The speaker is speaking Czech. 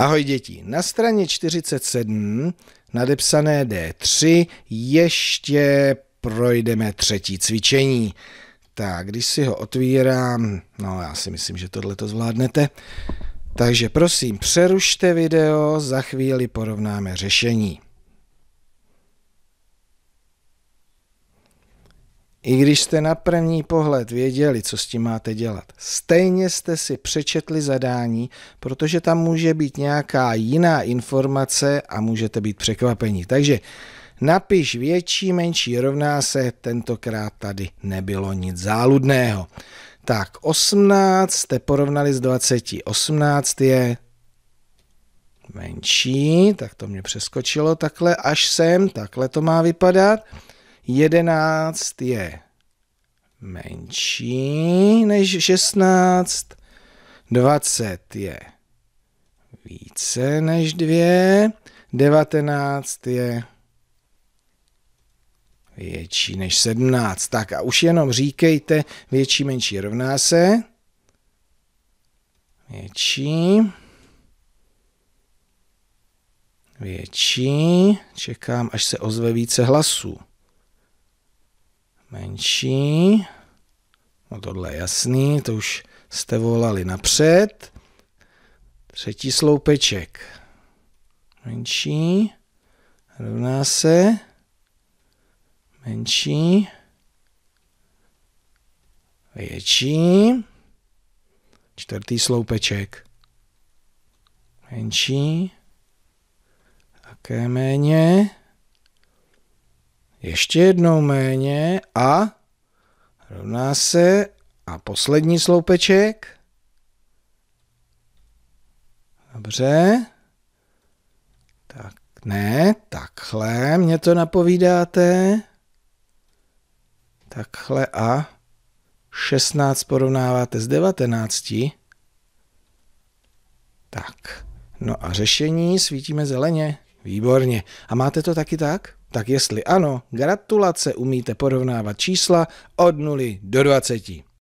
Ahoj děti, na straně 47 nadepsané D3 ještě projdeme třetí cvičení. Tak, když si ho otvírám, no já si myslím, že tohle to zvládnete. Takže prosím, přerušte video, za chvíli porovnáme řešení. I když jste na první pohled věděli, co s tím máte dělat, stejně jste si přečetli zadání, protože tam může být nějaká jiná informace a můžete být překvapení. Takže napiš větší, menší rovná se, tentokrát tady nebylo nic záludného. Tak 18 jste porovnali s 20, 18 je menší, tak to mě přeskočilo takhle až sem, takhle to má vypadat. 11 je menší než 16, 20 je více než 2, 19 je větší než 17. Tak a už jenom říkejte větší, menší rovná se. Větší. Větší. Čekám, až se ozve více hlasů menší. No tohle je jasný, to už jste volali napřed. Třetí sloupeček menší, rovná se menší, větší, čtvrtý sloupeček menší, také méně, ještě jednou méně a rovná se a poslední sloupeček. Dobře. Tak ne, takhle mě to napovídáte. Takhle a 16 porovnáváte s 19. Tak, no a řešení svítíme zeleně. Výborně. A máte to taky tak? Tak jestli ano, gratulace, umíte porovnávat čísla od 0 do 20.